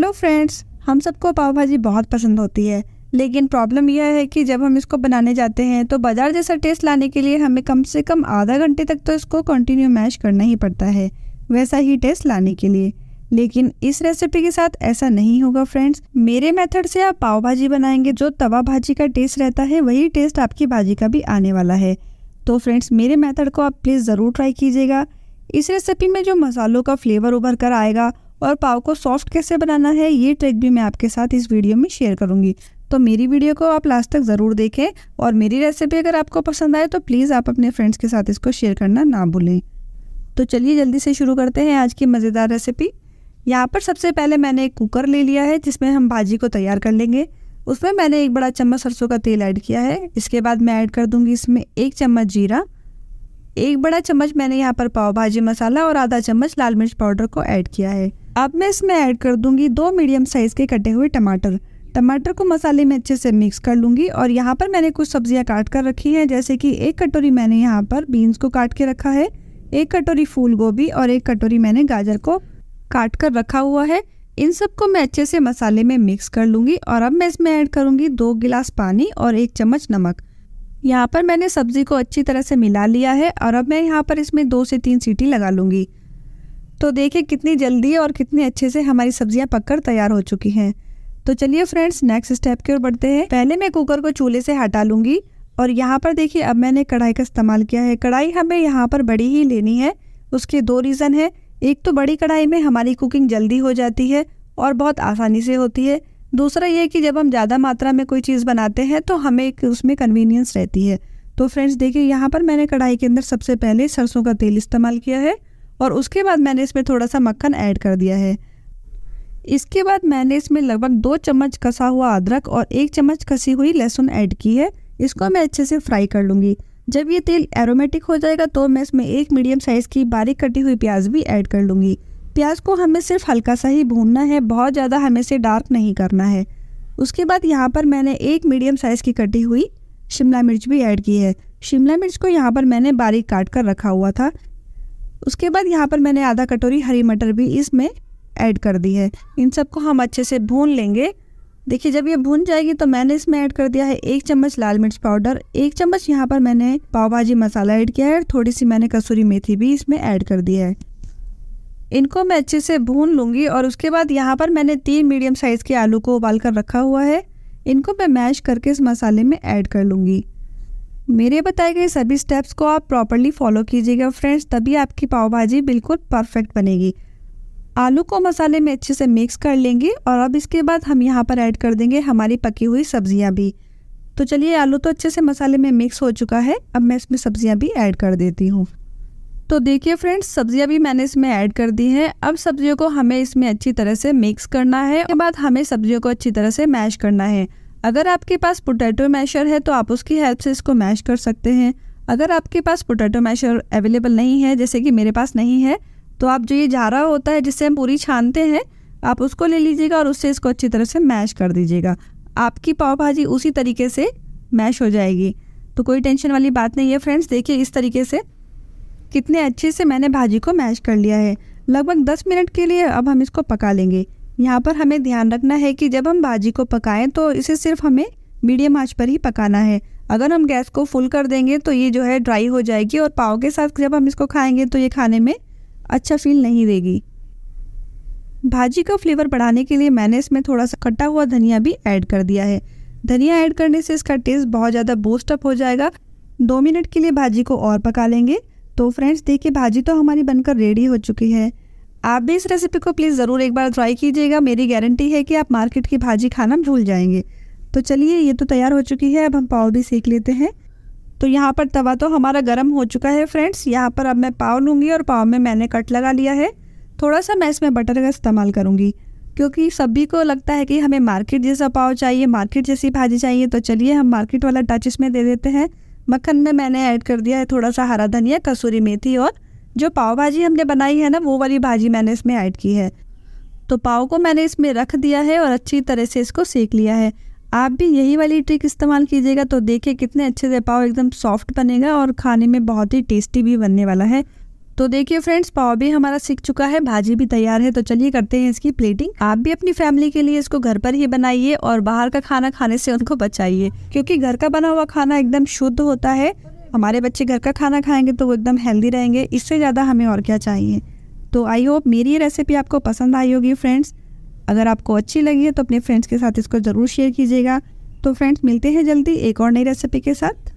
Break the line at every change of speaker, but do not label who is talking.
hello friends हम सबको पाव भाजी बहुत पसंद होती है लेकिन प्रॉब्लम यह है कि जब हम इसको बनाने जाते हैं तो बाज़ार जैसा टेस्ट लाने के लिए हमें कम से कम आधा घंटे तक तो इसको कंटिन्यू मैश करना ही पड़ता है वैसा ही टेस्ट लाने के लिए लेकिन इस रेसिपी के साथ ऐसा नहीं होगा फ्रेंड्स मेरे मेथड से आप पाव भाजी बनाएंगे जो तवा भाजी का टेस्ट रहता है वही टेस्ट आपकी भाजी का भी आने वाला है तो फ्रेंड्स मेरे मेथड को आप प्लीज़ ज़रूर ट्राई कीजिएगा इस रेसिपी में जो मसालों का फ्लेवर उभर कर आएगा और पाव को सॉफ्ट कैसे बनाना है ये ट्रिक भी मैं आपके साथ इस वीडियो में शेयर करूंगी तो मेरी वीडियो को आप लास्ट तक ज़रूर देखें और मेरी रेसिपी अगर आपको पसंद आए तो प्लीज़ आप अपने फ्रेंड्स के साथ इसको शेयर करना ना भूलें तो चलिए जल्दी से शुरू करते हैं आज की मज़ेदार रेसिपी यहाँ पर सबसे पहले मैंने एक कुकर ले लिया है जिसमें हम भाजी को तैयार कर लेंगे उसमें मैंने एक बड़ा चम्मच सरसों का तेल ऐड किया है इसके बाद मैं ऐड कर दूँगी इसमें एक चम्मच जीरा एक बड़ा चम्मच मैंने यहाँ पर पाव भाजी मसाला और आधा चम्मच लाल मिर्च पाउडर को ऐड किया है अब मैं इसमें ऐड कर दूंगी दो मीडियम साइज़ के कटे हुए टमाटर टमाटर को मसाले में अच्छे से मिक्स कर लूँगी और यहाँ पर मैंने कुछ सब्जियाँ काट कर रखी हैं जैसे कि एक कटोरी मैंने यहाँ पर बीन्स को काट के रखा है एक कटोरी फूल गोभी और एक कटोरी मैंने गाजर को काट कर रखा हुआ है इन सबको मैं अच्छे से मसाले में मिक्स कर लूँगी और अब मैं इसमें ऐड करूँगी दो गिलास पानी और एक चम्मच नमक यहाँ पर मैंने सब्ज़ी को अच्छी तरह से मिला लिया है और अब मैं यहाँ पर इसमें दो से तीन सीटी लगा लूँगी तो देखिए कितनी जल्दी और कितने अच्छे से हमारी सब्जियां पककर तैयार हो चुकी हैं तो चलिए फ्रेंड्स नेक्स्ट स्टेप की ओर बढ़ते हैं पहले मैं कुकर को चूल्हे से हटा लूँगी और यहाँ पर देखिए अब मैंने कढ़ाई का इस्तेमाल किया है कढ़ाई हमें यहाँ पर बड़ी ही लेनी है उसके दो रीज़न है एक तो बड़ी कढ़ाई में हमारी कुकिंग जल्दी हो जाती है और बहुत आसानी से होती है दूसरा ये कि जब हम ज़्यादा मात्रा में कोई चीज़ बनाते हैं तो हमें एक उसमें कन्वीनियंस रहती है तो फ्रेंड्स देखिए यहाँ पर मैंने कढ़ाई के अंदर सबसे पहले सरसों का तेल इस्तेमाल किया है और उसके बाद मैंने इसमें थोड़ा सा मक्खन ऐड कर दिया है इसके बाद मैंने इसमें लगभग दो चम्मच कसा हुआ अदरक और एक चम्मच कसी हुई लहसुन ऐड की है इसको मैं अच्छे से फ्राई कर लूँगी जब ये तेल एरोमेटिक हो जाएगा तो मैं इसमें एक मीडियम साइज़ की बारीक कटी हुई प्याज भी ऐड कर लूँगी प्याज को हमें सिर्फ हल्का सा ही भूनना है बहुत ज़्यादा हमें इसे डार्क नहीं करना है उसके बाद यहाँ पर मैंने एक मीडियम साइज़ की कटी हुई शिमला मिर्च भी ऐड की है शिमला मिर्च को यहाँ पर मैंने बारीक काट कर रखा हुआ था उसके बाद यहाँ पर मैंने आधा कटोरी हरी मटर भी इसमें ऐड कर दी है इन सबको हम अच्छे से भून लेंगे देखिए जब ये भून जाएगी तो मैंने इसमें ऐड कर दिया है एक चम्मच लाल मिर्च पाउडर एक चम्मच यहाँ पर मैंने पाव भाजी मसाला ऐड किया है और थोड़ी सी मैंने कसूरी मेथी भी इसमें ऐड कर दी है इनको मैं अच्छे से भून लूँगी और उसके बाद यहाँ पर मैंने तीन मीडियम साइज़ के आलू को उबाल कर रखा हुआ है इनको मैं मैश करके इस मसाले में ऐड कर लूँगी मेरे बताए गए सभी स्टेप्स को आप प्रॉपरली फॉलो कीजिएगा फ्रेंड्स तभी आपकी पाव भाजी बिल्कुल परफेक्ट बनेगी आलू को मसाले में अच्छे से मिक्स कर लेंगे और अब इसके बाद हम यहाँ पर ऐड कर देंगे हमारी पकी हुई सब्जियाँ भी तो चलिए आलू तो अच्छे से मसाले में मिक्स हो चुका है अब मैं इसमें सब्जियाँ भी ऐड कर देती हूँ तो देखिए फ्रेंड्स सब्जियाँ भी मैंने इसमें ऐड कर दी हैं अब सब्जियों को हमें इसमें अच्छी तरह से मिक्स करना है उसके बाद हमें सब्जियों को अच्छी तरह से मैश करना है अगर आपके पास पोटैटो मैशर है तो आप उसकी हेल्प से इसको मैश कर सकते हैं अगर आपके पास पोटैटो मैशर अवेलेबल नहीं है जैसे कि मेरे पास नहीं है तो आप जो ये झारा होता है जिससे हम पूरी छानते हैं आप उसको ले लीजिएगा और उससे इसको अच्छी तरह से मैश कर दीजिएगा आपकी पाव भाजी उसी तरीके से मैश हो जाएगी तो कोई टेंशन वाली बात नहीं है फ्रेंड्स देखिए इस तरीके से कितने अच्छे से मैंने भाजी को मैश कर लिया है लगभग दस मिनट के लिए अब हम इसको पका लेंगे यहाँ पर हमें ध्यान रखना है कि जब हम भाजी को पकाएं तो इसे सिर्फ हमें मीडियम आंच पर ही पकाना है अगर हम गैस को फुल कर देंगे तो ये जो है ड्राई हो जाएगी और पाव के साथ जब हम इसको खाएंगे तो ये खाने में अच्छा फील नहीं देगी भाजी का फ्लेवर बढ़ाने के लिए मैंने इसमें थोड़ा सा कटा हुआ धनिया भी ऐड कर दिया है धनिया ऐड करने से इसका टेस्ट बहुत ज़्यादा बूस्ट अप हो जाएगा दो मिनट के लिए भाजी को और पका लेंगे तो फ्रेंड्स देखिए भाजी तो हमारी बनकर रेडी हो चुकी है आप भी इस रेसिपी को प्लीज़ ज़रूर एक बार ट्राई कीजिएगा मेरी गारंटी है कि आप मार्केट की भाजी खाना भूल जाएंगे तो चलिए ये तो तैयार हो चुकी है अब हम पाव भी सेक लेते हैं तो यहाँ पर तवा तो हमारा गर्म हो चुका है फ्रेंड्स यहाँ पर अब मैं पाव लूँगी और पाव में मैंने कट लगा लिया है थोड़ा सा मैं इसमें बटर का इस्तेमाल करूँगी क्योंकि सभी को लगता है कि हमें मार्केट जैसा पाव चाहिए मार्केट जैसी भाजी चाहिए तो चलिए हम मार्केट वाला टच इसमें दे देते हैं मक्खन में मैंने ऐड कर दिया है थोड़ा सा हरा धनिया कसूरी मेथी और जो पाव भाजी हमने बनाई है ना वो वाली भाजी मैंने इसमें ऐड की है तो पाव को मैंने इसमें रख दिया है और अच्छी तरह से इसको सेक लिया है आप भी यही वाली ट्रिक इस्तेमाल कीजिएगा तो देखिए कितने अच्छे से पाव एकदम सॉफ्ट बनेगा और खाने में बहुत ही टेस्टी भी बनने वाला है तो देखिए फ्रेंड्स पाव भी हमारा सीख चुका है भाजी भी तैयार है तो चलिए करते हैं इसकी प्लेटिंग आप भी अपनी फैमिली के लिए इसको घर पर ही बनाइए और बाहर का खाना खाने से उनको बचाइए क्योंकि घर का बना हुआ खाना एकदम शुद्ध होता है हमारे बच्चे घर का खाना खाएंगे तो वो एकदम हेल्दी रहेंगे इससे ज़्यादा हमें और क्या चाहिए तो आई होप मेरी ये रेसिपी आपको पसंद आई होगी फ्रेंड्स अगर आपको अच्छी लगी है तो अपने फ्रेंड्स के साथ इसको ज़रूर शेयर कीजिएगा तो फ्रेंड्स मिलते हैं जल्दी एक और नई रेसिपी के साथ